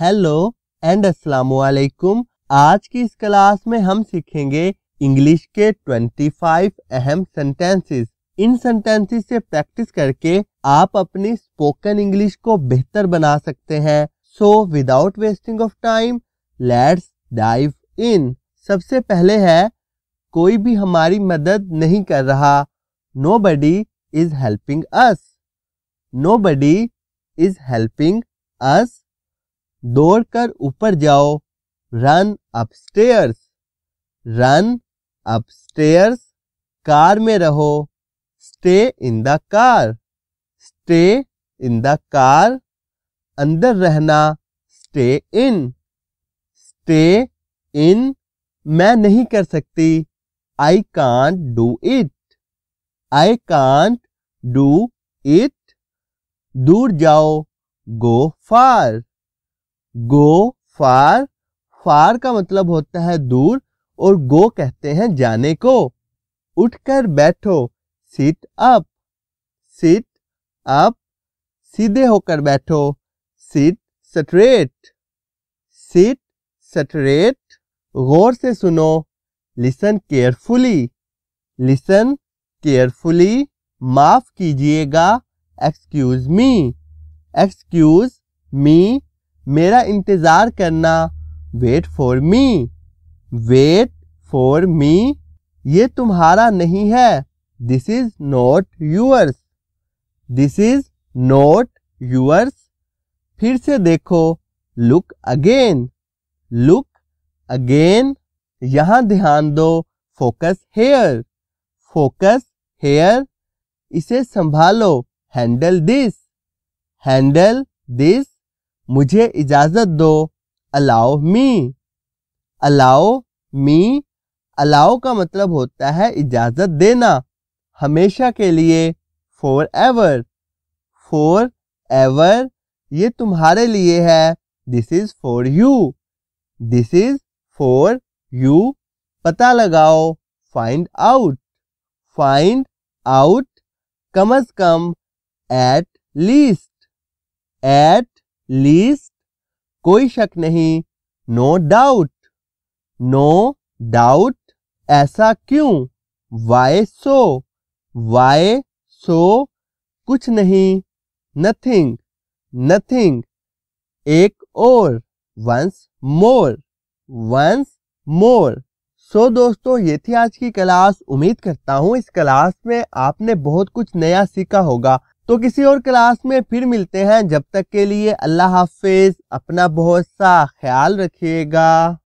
hello and अस्सलाम वालेकुम आज की इस क्लास में हम सीखेंगे इंग्लिश के 25 अहम सेंटेंसेस इन सेंटेंसेस से प्रैक्टिस करके आप अपनी स्पोकन इंग्लिश को बेहतर बना सकते हैं so without wasting of time let's dive in सबसे पहले है कोई भी हमारी मदद नहीं कर रहा nobody is helping us nobody is helping us दौड़कर ऊपर जाओ run upstairs run upstairs car में रहो stay in the car stay in the car अंदर रहना स्टे इन स्टे इन मैं नहीं कर सकती I can't do it I can't do it दूर जाओ गो फार गो फार फार का मतलब होता है दूर और गो कहते हैं जाने को उठकर बैठो सीट अप सीट अप सीधे होकर बैठो सीट स्ट्रेट सीट स्ट्रेट गौर से सुनो लिसन केयरफुली लिसन केयरफुली माफ कीजिएगा एक्सक्यूज मी एक्सक्यूज मी मेरा इंतज़ार करना wait for me wait for me ये तुम्हारा नहीं है this is not yours this is not yours फिर से देखो लुक अगेन लुक अगेन यहाँ ध्यान दो फोकस हेयर फोकस हेयर इसे संभालो हैंडल दिस हैंडल दिस मुझे इजाजत दो allow me allow me allow का मतलब होता है इजाजत देना हमेशा के लिए फॉर एवर फॉर एवर ये तुम्हारे लिए है this is for you this is for you पता लगाओ फाइंड आउट फाइंड आउट कम अज कम एट लीस्ट एट लीस्ट कोई शक नहीं नो डाउट नो डाउट ऐसा क्यों वाई सो वाई सो कुछ नहीं नथिंग नथिंग एक और वंस मोर वंस मोर सो दोस्तों ये थी आज की क्लास उम्मीद करता हूँ इस क्लास में आपने बहुत कुछ नया सीखा होगा तो किसी और क्लास में फिर मिलते हैं जब तक के लिए अल्लाह हाफिज अपना बहुत सा ख्याल रखिएगा